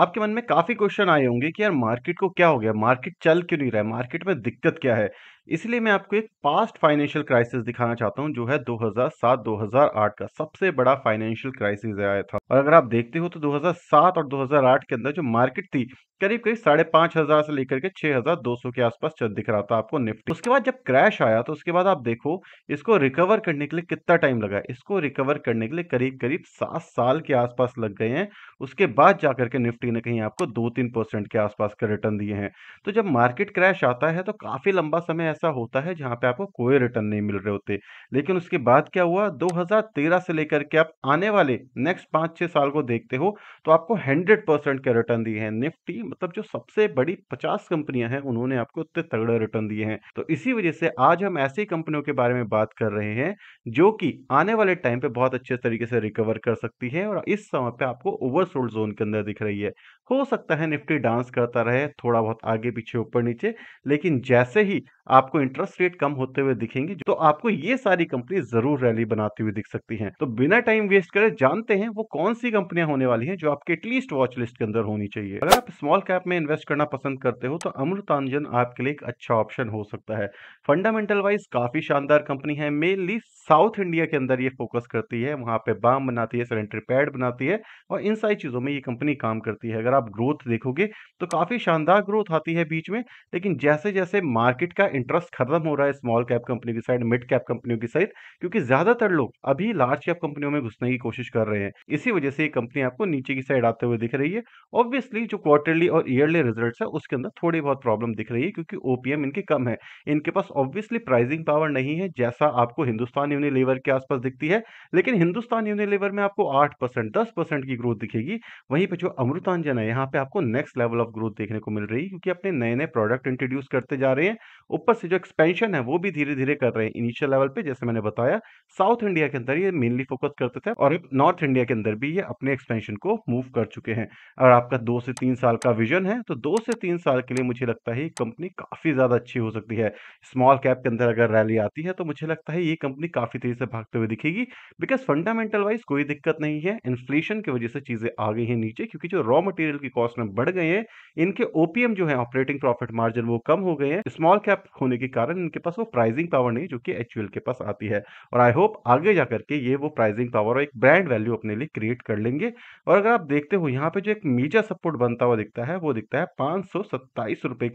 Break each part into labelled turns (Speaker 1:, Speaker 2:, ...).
Speaker 1: आपके मन में काफ़ी क्वेश्चन आए होंगे कि यार मार्केट को क्या हो गया मार्केट चल क्यों नहीं रहा है मार्केट में दिक्कत क्या है इसलिए मैं आपको एक पास्ट फाइनेंशियल क्राइसिस दिखाना चाहता हूँ जो है 2007-2008 का सबसे बड़ा फाइनेंशियल क्राइसिस आया था और अगर आप देखते हो तो 2007 और 2008 के अंदर जो मार्केट थी करीब करीब साढ़े पांच हजार से लेकर के छह हजार दो सौ के आसपास चल दिख रहा था आपको निफ्टी उसके बाद जब क्रैश आया तो उसके बाद आप देखो इसको रिकवर करने के लिए कितना टाइम लगा इसको रिकवर करने के लिए करीब करीब सात साल के आसपास लग गए हैं उसके बाद जाकर के निफ्टी ने कहीं आपको दो तीन परसेंट के आसपास के रिटर्न दिए हैं तो जब मार्केट क्रैश आता है तो काफी लंबा समय ऐसा होता है जहाँ पे आपको कोई रिटर्न नहीं मिल रहे होते लेकिन उसके बाद क्या हुआ 2013 से लेकर के आप आने वाले नेक्स्ट पाँच छः साल को देखते हो तो आपको 100 परसेंट के रिटर्न दिए हैं निफ्टी मतलब जो सबसे बड़ी 50 कंपनियां हैं उन्होंने आपको इतने तगड़े रिटर्न दिए हैं तो इसी वजह से आज हम ऐसी कंपनियों के बारे में बात कर रहे हैं जो कि आने वाले टाइम पर बहुत अच्छे तरीके से रिकवर कर सकती है और इस समय पर आपको ओवरसोल्ड जोन के अंदर दिख रही है हो सकता है निफ्टी डांस करता रहे थोड़ा बहुत आगे पीछे ऊपर नीचे लेकिन जैसे ही आपको इंटरेस्ट रेट कम होते हुए दिखेंगे तो आपको ये सारी कंपनी जरूर रैली बनाती हुई दिख सकती हैं तो बिना टाइम वेस्ट करे जानते हैं वो कौन सी कंपनियां होने वाली हैं जो आपके एटलीस्ट वॉच लिस्ट के अंदर होनी चाहिए अगर आप स्मॉल कैप में इन्वेस्ट करना पसंद करते हो तो अमृतांजन आपके लिए एक अच्छा ऑप्शन हो सकता है फंडामेंटल वाइज काफी शानदार कंपनी है मेनली साउथ इंडिया के अंदर ये फोकस करती है वहां पे बाम बनाती है सिलेंडर पैड बनाती है और इन सारी चीजों में ये कंपनी काम करती है अगर अगर आप ग्रोथ देखोगे तो काफ़ी शानदार ग्रोथ आती है बीच में लेकिन जैसे जैसे मार्केट का इंटरेस्ट खत्म हो रहा है स्मॉल कैप कंपनी की साइड मिड कैप कंपनियों की साइड क्योंकि ज़्यादातर लोग अभी लार्ज कैप कंपनियों में घुसने की कोशिश कर रहे हैं इसी वजह से ये कंपनी आपको नीचे की साइड आते हुए दिख रही है ऑब्वियसली जो क्वार्टरली और ईयरली रिजल्ट है उसके अंदर थोड़ी बहुत प्रॉब्लम दिख रही है क्योंकि ओपीएम इनके कम है इनके पास ऑब्वियसली प्राइसिंग पावर नहीं है जैसा आपको हिंदुस्तान यूनिलीवर के आसपास दिखती है लेकिन हिंदुस्तान यूनिलीवर में आपको आठ परसेंट दस परसेंट की ग्रोथ दिखेगी वहीं पर जो अमृतांजन है है यहाँ पे आपको नेक्स्ट लेवल ऑफ ग्रोथ देखने को मिल रही है क्योंकि अपने नए नए प्रोडक्ट इंट्रोड्यूस करते जा रहे हैं ऊपर से जो एक्सपेंशन है वो भी धीरे धीरे कर रहे हैं इनिशियल लेवल पे जैसे मैंने बताया साउथ इंडिया के अंदर ये मेनली फोकस करते थे और नॉर्थ इंडिया के अंदर भी ये अपने एक्सपेंशन को मूव कर चुके हैं और आपका दो से तीन साल का विजन है तो दो से तीन साल के लिए मुझे लगता है कंपनी काफी ज्यादा अच्छी हो सकती है स्मॉल कैप के अंदर अगर रैली आती है तो मुझे लगता है ये कंपनी काफी तेजी से भागते हुए दिखेगी बिकॉज फंडामेंटल वाइज कोई दिक्कत नहीं है इन्फ्लेशन की वजह से चीजें आ गई है नीचे क्योंकि जो रॉ मटेरियल मटेरियल की कॉस्ट में बढ़ गए हैं इनके ओपीएम जो है ऑपरेटिंग प्रॉफिट मार्जिन वो कम हो गए हैं स्मॉल कैप होने के कारण इनके पास वो प्राइसिंग पावर नहीं जो कि एचयूएल के पास आती है और आई होप आगे जाकर के ये वो प्राइसिंग पावर और एक ब्रांड वैल्यू अपने लिए क्रिएट कर लेंगे और अगर आप देखते हो यहाँ पे जो एक मेजर सपोर्ट बनता हुआ दिखता है वो दिखता है पाँच सौ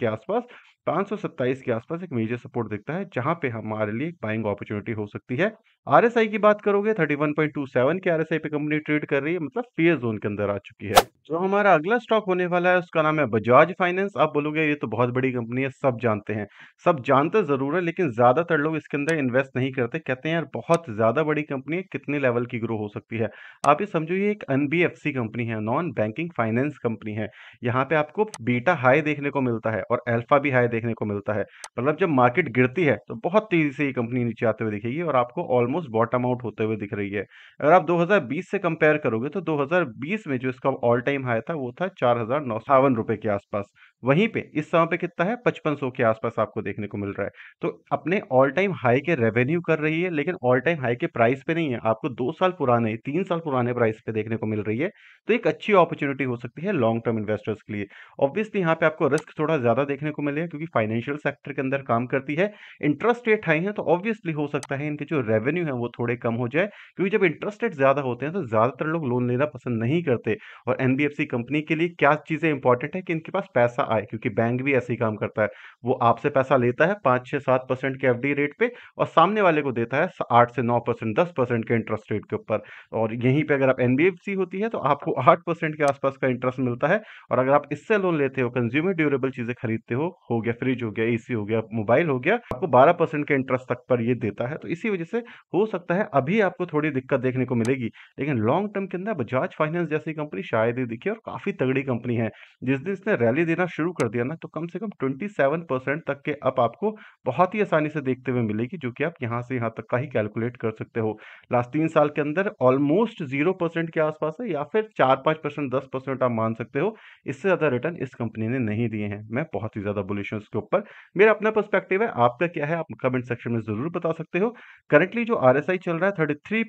Speaker 1: के आसपास 527 के आसपास एक मेजर सपोर्ट दिखता है जहां पे हमारे लिए बाइंग अपॉर्चुनिटी हो सकती है आरएसआई की बात करोगे 31.27 के आरएसआई पे कंपनी ट्रेड कर रही है मतलब फेयर जोन के अंदर आ चुकी है जो हमारा अगला स्टॉक होने वाला है उसका नाम है बजाज फाइनेंस आप बोलोगे ये तो बहुत बड़ी कंपनी है सब जानते हैं सब जानते जरूर है लेकिन ज्यादातर लोग इसके अंदर इन्वेस्ट नहीं करते कहते हैं यार बहुत ज्यादा बड़ी कंपनी है कितने लेवल की ग्रो हो सकती है आप ये समझो ये एक एनबीएफसी कंपनी है नॉन बैंकिंग फाइनेंस कंपनी है यहाँ पे आपको बीटा हाई देखने को मिलता है और एल्फा भी हाई देखने को मिलता है मतलब जब मार्केट गिरती है तो बहुत तेज़ी से ये कंपनी नीचे आते हुए दिखेगी और आपको ऑलमोस्ट बॉटम आउट होते हुए दिख रही है अगर आप 2020 से कंपेयर करोगे तो 2020 में जो इसका ऑल टाइम हाई था वो था चार हज़ार के आसपास वहीं पे इस समय पे कितना है पचपन सौ के आसपास आपको देखने को मिल रहा है तो अपने ऑल टाइम हाई के रेवेन्यू कर रही है लेकिन ऑल टाइम हाई के प्राइस पे नहीं है आपको दो साल पुराने तीन साल पुराने प्राइस पे देखने को मिल रही है तो एक अच्छी अपॉर्चुनिटी हो सकती है लॉन्ग टर्म इन्वेस्टर्स के लिए ऑब्वियसली यहाँ पे आपको रिस्क थोड़ा ज्यादा देखने को मिलेगा क्योंकि फाइनेंशियल सेक्टर के अंदर काम करती है इंटरेस्ट रेट हाई है तो ऑब्वियसली हो सकता है इनके जो रेवेन्यू है वो थोड़े कम हो जाए क्योंकि जब इंटरेस्ट रेट ज्यादा होते हैं तो ज्यादातर लोग लोन लेना पसंद नहीं करते और एनबीएफसी कंपनी के लिए क्या चीजें इंपॉर्टेंट है कि इनके पास पैसा आए क्योंकि बैंक भी ऐसे ही काम करता है वो आपसे पैसा लेता है पाँच छः सात परसेंट के एफ रेट पे और सामने वाले को देता है आठ से नौ परसेंट दस परसेंट के इंटरेस्ट रेट के ऊपर और यहीं पर अगर आप एन होती है तो आपको आठ परसेंट के आसपास का इंटरेस्ट मिलता है और अगर आप इससे लोन लेते हो कंज्यूमर ड्यूरेबल चीज़ें खरीदते हो हो गया फ्रिज हो गया एसी हो गया मोबाइल हो गया आपको बारह परसेंट के इंटरेस्ट तक पर ये देता है तो इसी वजह से हो सकता है अभी आपको थोड़ी दिक्कत देखने को मिलेगी लेकिन लॉन्ग टर्म के अंदर बजाज फाइनेंस जैसी कंपनी शायद ही दिखी और काफ़ी तगड़ी कंपनी है जिस दिन इसने रैली देना शुरू कर दिया ना तो कम से कम 27 परसेंट तक के अप आपको बहुत ही आसानी से देखते हुए मिलेगी जो कि आप यहाँ से यहाँ तक का ही कैलकुलेट कर सकते हो लास्ट तीन साल के अंदर ऑलमोस्ट जीरो परसेंट के आसपास है या फिर चार पाँच परसेंट दस परसेंट आप मान सकते हो इससे ज़्यादा रिटर्न इस कंपनी ने नहीं दिए हैं मैं बहुत ही ज़्यादा बुलिश हूँ इसके ऊपर मेरा अपना पर्सपेक्टिव है आपका क्या है आप कमेंट सेक्शन में ज़रूर बता सकते हो करेंटली जो आर चल रहा है थर्टी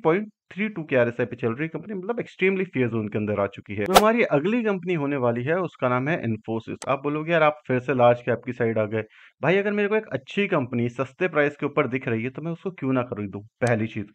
Speaker 1: थ्री टू के आर पे चल रही कंपनी मतलब एक्सट्रीमली फेयर जोन के अंदर आ चुकी है तो हमारी अगली कंपनी होने वाली है उसका नाम है इन्फोसिस आप बोलोगे यार आप फिर से लार्ज कैप की साइड आ गए भाई अगर मेरे को एक अच्छी कंपनी सस्ते प्राइस के ऊपर दिख रही है तो मैं उसको क्यों ना दूँ पहली चीज़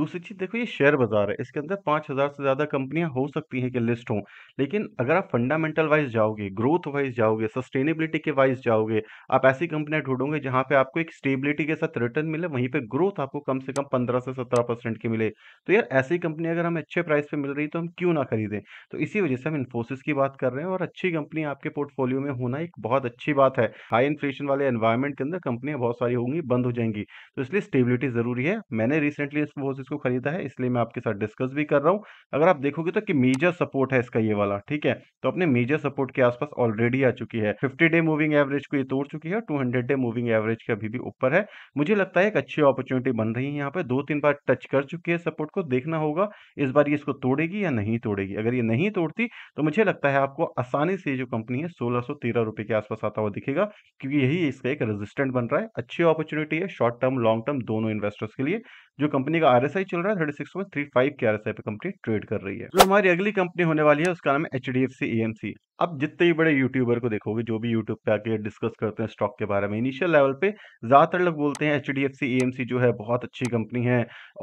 Speaker 1: दूसरी चीज़ देखो ये शेयर बाजार है इसके अंदर पाँच हज़ार से ज़्यादा कंपनियाँ हो सकती हैं कि लिस्ट हों लेकिन अगर आप फंडामेंटल वाइज जाओगे ग्रोथ वाइज जाओगे सस्टेनेबिलिटी के वाइज जाओगे आप ऐसी कंपनियाँ ढूंढोगे जहाँ पे आपको एक स्टेबिलिटी के साथ रिटर्न मिले वहीं पर ग्रोथ आपको कम से कम पंद्रह से सत्रह परसेंट की मिले तो यार यार ऐसी कंपनी अगर हमें अच्छे प्राइस पे मिल रही तो हम क्यों ना खरीदें तो इसी वजह से हम इन्फोसिस की बात कर रहे हैं और अच्छी कंपनी आपके पोर्टफोलियो में होना एक बहुत अच्छी बात है हाई इन्फ्लेशन वाले एनवायरमेंट के अंदर कंपनियां बहुत सारी होंगी बंद हो जाएंगी तो इसलिए स्टेबिलिटी जरूरी है मैंने रिसेंटली इन्फोसिस को खरीदा है इसलिए मैं आपके साथ डिस्कस भी कर रहा हूँ अगर आप देखोगे तो कि मेजर सपोर्ट है इसका ये वाला ठीक है तो अपने मेजर सपोर्ट के आसपास ऑलरेडी आ चुकी है फिफ्टी डे मूविंग एवरेज को ये तोड़ चुकी है two hundred day moving average के अभी भी ऊपर है मुझे लगता है एक अच्छी अपॉर्चुनिटी बन रही है यहाँ पे दो तीन बार टच कर चुकी है सपोर्ट को देखना होगा इस बार ये इसको तोड़ेगी या नहीं तोड़ेगी अगर ये नहीं तोड़ती तो मुझे लगता है आपको आसानी से जो कंपनी है सोलह सौ रुपए के आसपास आता हुआ दिखेगा क्योंकि यही इसका एक रेजिस्टेंट बन रहा है अच्छी अपॉर्चुनिटी है शॉर्ट टर्म लॉन्ग टर्म दोनों इन्वेस्टर्स के लिए जो कंपनी का आर चल रहा है thirty six point three five के आर पे कंपनी ट्रेड कर रही है जो हमारी अगली कंपनी होने वाली है उसका नाम है H D F C A M C अब जितने भी बड़े यूट्यूबर को देखोगे जो भी यूट्यूब पे आके डिस्कस करते हैं स्टॉक के बारे में इनिशियल लेवल पे ज्यादातर लोग बोलते हैं H D F C A M C जो है बहुत अच्छी कंपनी है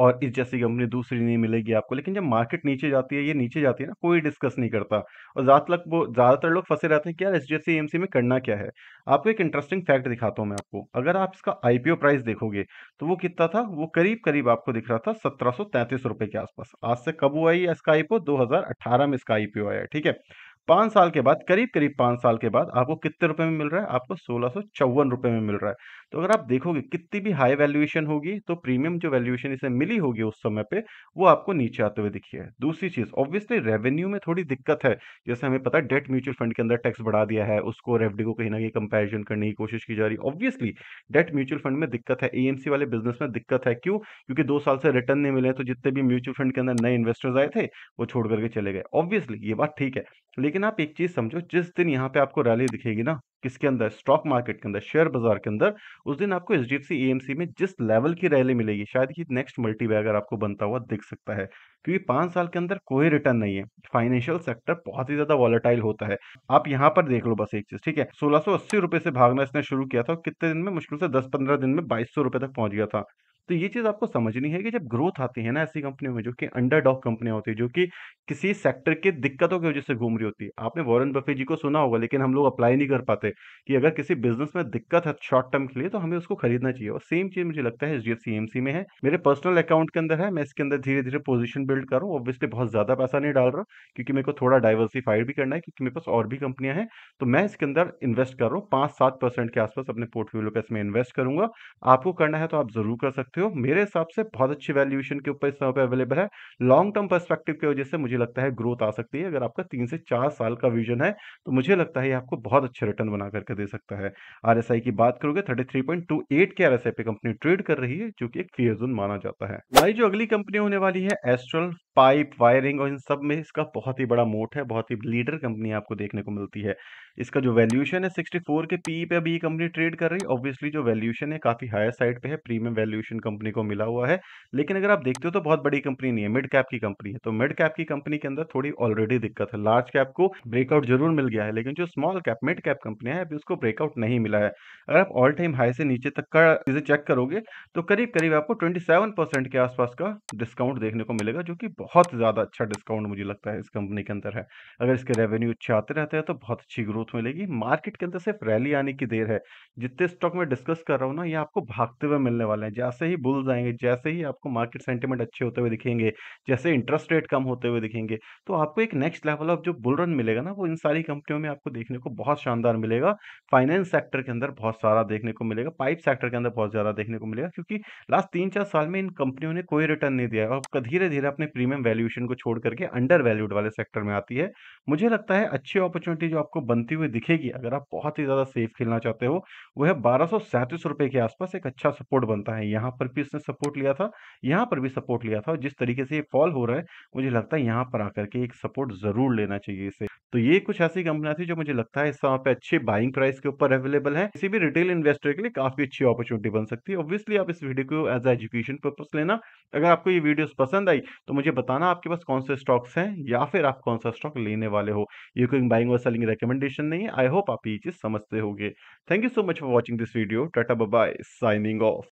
Speaker 1: और इस जैसी कंपनी दूसरी नहीं मिलेगी आपको लेकिन जब मार्केट नीचे जाती है ये नीचे जाती है ना कोई डिस्कस नहीं करता और ज्यादातर लोग ज्यादातर लोग फंसे रहते हैं कि यार H D F C A M C में करना क्या है आपको एक इंटरेस्टिंग फैक्ट दिखाता हूं मैं आपको अगर आप इसका आईपीओ प्राइस देखोगे तो वो कितना था वो करीब करीब आपको दिख रहा था सत्रह रुपए के आसपास आज से कब हुआ है इसका आईपीओ 2018 में इसका आईपीओ आया ठीक है पाँच साल के बाद करीब करीब पाँच साल के बाद आपको कितने रुपए में मिल रहा है आपको सोलह सौ चौवन रुपये में मिल रहा है तो अगर आप देखोगे कितनी भी हाई वैल्यूएशन होगी तो प्रीमियम जो वैल्यूएशन इसे मिली होगी उस समय पे वो आपको नीचे आते हुए दिखी है दूसरी चीज़ ऑब्वियसली रेवेन्यू में थोड़ी दिक्कत है जैसे हमें पता है डेट म्यूचुअल फंड के अंदर टैक्स बढ़ा दिया है उसको रेवडी को कहीं ना कहीं कंपेरिजन करने की कोशिश की जा रही है ऑब्वियसली डेट म्यूचुअल फंड में दिक्कत है एएमसी वाले बिजनेस में दिक्कत है क्यों क्योंकि दो साल से रिटर्न नहीं मिले तो जितने भी म्यूचुअल फंड के अंदर नए इन्वेस्टर्स आए थे वो छोड़ करके चले गए ऑब्वियसली ये बात ठीक है लेकिन आप एक चीज समझो जिस दिन यहाँ पे आपको रैली दिखेगी ना किसके अंदर स्टॉक मार्केट के अंदर शेयर बाजार के अंदर उस दिन आपको एच डी एफ में जिस लेवल की रैली मिलेगी शायद ही नेक्स्ट मल्टी बैगर आपको बनता हुआ दिख सकता है क्योंकि पांच साल के अंदर कोई रिटर्न नहीं है फाइनेंशियल सेक्टर बहुत ही ज्यादा वॉलेटाइल होता है आप यहाँ पर देख लो बस एक चीज ठीक है सोलह सौ से भागना इसने शुरू किया था कितने दिन में मुश्किल से दस पंद्रह दिन में बाईस सौ तक पहुंच गया था तो ये चीज़ आपको समझनी है कि जब ग्रोथ आती है ना ऐसी कंपनियों में जो कि अंडर डॉग कंपनियां होती है जो कि किसी सेक्टर की दिक्कतों की वजह से घूम रही होती है आपने वॉरन बफे जी को सुना होगा लेकिन हम लोग अप्लाई नहीं कर पाते कि अगर किसी बिजनेस में दिक्कत है शॉर्ट टर्म के लिए तो हमें उसको खरीदना चाहिए और सेम चीज़ मुझे लगता है एच डी में है मेरे पर्सनल अकाउंट के अंदर है मैं इसके अंदर धीरे धीरे पोजिशन बिल्ड कर रहा हूँ ऑब्वियसली बहुत ज़्यादा पैसा नहीं डाल रहा क्योंकि मेरे को थोड़ा डाइवर्सिफाइड भी करना है क्योंकि मेरे पास और भी कंपनियां हैं तो मैं इसके अंदर इन्वेस्ट कर रहा हूँ पाँच सात परसेंट के आसपास अपने पोर्टफोलियो पे इसमें इन्वेस्ट करूंगा आपको करना है तो आप जरूर कर सकते हो हो मेरे हिसाब से बहुत अच्छी वैल्यूएशन के ऊपर इस समय पर अवेलेबल है लॉन्ग टर्म परस्पेक्टिव की वजह से मुझे लगता है ग्रोथ आ सकती है अगर आपका तीन से चार साल का विजन है तो मुझे लगता है ये आपको बहुत अच्छे रिटर्न बना करके दे सकता है आर की बात करोगे thirty three point two eight के आर पे कंपनी ट्रेड कर रही है जो कि एक फेयर जोन माना जाता है भाई जो अगली कंपनी होने वाली है एस्ट्रल पाइप वायरिंग और इन सब में इसका बहुत ही बड़ा मोट है बहुत ही लीडर कंपनी आपको देखने को मिलती है इसका जो वैल्यूशन है 64 के पी पे अभी ये कंपनी ट्रेड कर रही है ऑब्वियसली जो वैल्यूशन है काफ़ी हायर साइड पे है प्रीमियम वैल्यूशन कंपनी को मिला हुआ है लेकिन अगर आप देखते हो तो बहुत बड़ी कंपनी नहीं है मिड कैप की कंपनी है तो मिड कैप की कंपनी के अंदर थोड़ी ऑलरेडी दिक्कत है लार्ज कैप को ब्रेकआउट जरूर मिल गया है लेकिन जो small cap mid cap company है अभी उसको ब्रेकआउट नहीं मिला है अगर आप ऑल टाइम हाई से नीचे तक का चीज़ें चेक करोगे तो करीब करीब आपको ट्वेंटी के आसपास का डिस्काउंट देखने को मिलेगा जो कि बहुत ज़्यादा अच्छा डिस्काउंट मुझे लगता है इस कंपनी के अंदर है अगर इसके रेवेन्यू अच्छे आते रहते हैं तो बहुत अच्छी ग्रोथ मिलेगी मार्केट के अंदर सिर्फ रैली आने की देर है जितने स्टॉक मैं डिस्कस कर रहा हूँ ना ये आपको भागते हुए मिलने वाले हैं जैसे ही बुल्स आएंगे जैसे ही आपको मार्केट सेंटिमेंट अच्छे होते हुए दिखेंगे जैसे इंटरेस्ट रेट कम होते हुए दिखेंगे तो आपको एक नेक्स्ट लेवल ऑफ जो बुल रन मिलेगा ना वो इन सारी कंपनियों में आपको देखने को बहुत शानदार मिलेगा फाइनेंस सेक्टर के अंदर बहुत सारा देखने को मिलेगा पाइप सेक्टर के अंदर बहुत ज़्यादा देखने को मिलेगा क्योंकि लास्ट तीन चार साल में इन कंपनियों ने कोई रिटर्न नहीं दिया और धीरे धीरे अपने प्रीमियम प्रीमियम वैल्यूएशन को छोड़ करके अंडर वैल्यूड वाले सेक्टर में आती है मुझे लगता है अच्छी अपॉर्चुनिटी जो आपको बनती हुई दिखेगी अगर आप बहुत ही ज़्यादा सेफ खेलना चाहते हो वह है बारह रुपए के आसपास एक अच्छा सपोर्ट बनता है यहाँ पर भी इसने सपोर्ट लिया था यहाँ पर भी सपोर्ट लिया था जिस तरीके से ये फॉल हो रहा है मुझे लगता है यहाँ पर आकर के एक सपोर्ट ज़रूर लेना चाहिए इसे तो ये कुछ ऐसी कंपनियां थी जो मुझे लगता है इस समय पे अच्छे बाइंग प्राइस के ऊपर अवेलेबल है किसी भी रिटेल इन्वेस्टर के लिए काफी अच्छी अपॉर्चुनिटी बन सकती है ऑब्वियसली आप इस वीडियो को एज एजुकेशन पर्पज लेना अगर आपको ये वीडियोस पसंद आई तो मुझे बताना आपके पास कौन से स्टॉक्स हैं या फिर आप कौन सा स्टॉक लेने वाले हो ये कोई बाइंग और सेलिंग रिकमेंडेशन नहीं है आई होप आप ये चीज़ समझते होंगे thank you so much for watching this video tata bye signing of